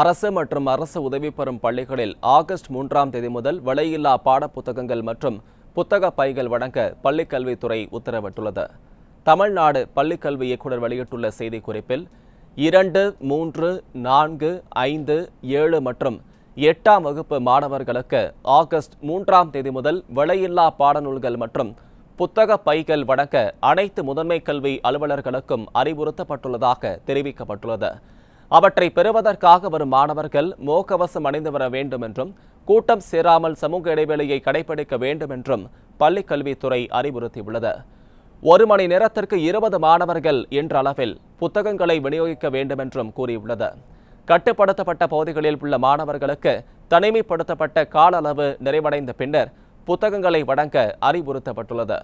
அரசு மற்றும் அரசு உதவி பெறும் பள்ளிகளில் ஆகஸ்ட் மூன்றாம் தேதி முதல் விலையில்லா பாடப்புத்தகங்கள் மற்றும் புத்தக பைகள் வழங்க பள்ளிக்கல்வித்துறை உத்தரவிட்டுள்ளது தமிழ்நாடு பள்ளிக்கல்வி இயக்குநர் வெளியிட்டுள்ள செய்திக்குறிப்பில் இரண்டு மூன்று நான்கு ஐந்து ஏழு மற்றும் எட்டாம் வகுப்பு மாணவர்களுக்கு ஆகஸ்ட் மூன்றாம் தேதி முதல் விலையில்லா பாடநூல்கள் மற்றும் புத்தக பைகள் வழங்க அனைத்து முதன்மை கல்வி அலுவலர்களுக்கும் அறிவுறுத்தப்பட்டுள்ளதாக தெரிவிக்கப்பட்டுள்ளது அவற்றை பெறுவதற்காக வரும் மாணவர்கள் மோகவசம் அணிந்து வர வேண்டும் என்றும் கூட்டம் சேராமல் சமூக இடைவெளியை கடைபிடிக்க வேண்டும் என்றும் பள்ளிக் கல்வித்துறை அறிவுறுத்தியுள்ளது ஒரு மணி நேரத்திற்கு இருபது மாணவர்கள் என்ற அளவில் புத்தகங்களை விநியோகிக்க வேண்டும் என்றும் கூறியுள்ளது கட்டுப்படுத்தப்பட்ட பகுதிகளில் உள்ள மாணவர்களுக்கு தனிமைப்படுத்தப்பட்ட கால அளவு நிறைவடைந்த பின்னர் புத்தகங்களை வழங்க அறிவுறுத்தப்பட்டுள்ளது